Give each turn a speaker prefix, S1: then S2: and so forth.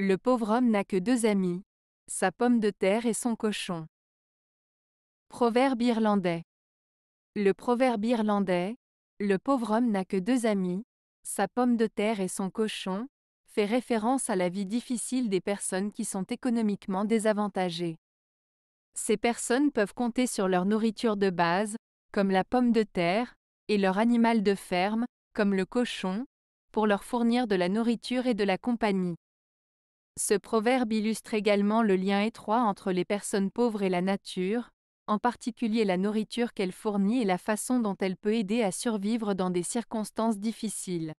S1: Le pauvre homme n'a que deux amis. Sa pomme de terre et son cochon. Proverbe irlandais. Le proverbe irlandais, le pauvre homme n'a que deux amis, sa pomme de terre et son cochon, fait référence à la vie difficile des personnes qui sont économiquement désavantagées. Ces personnes peuvent compter sur leur nourriture de base, comme la pomme de terre, et leur animal de ferme, comme le cochon, pour leur fournir de la nourriture et de la compagnie. Ce proverbe illustre également le lien étroit entre les personnes pauvres et la nature, en particulier la nourriture qu'elle fournit et la façon dont elle peut aider à survivre dans des circonstances difficiles.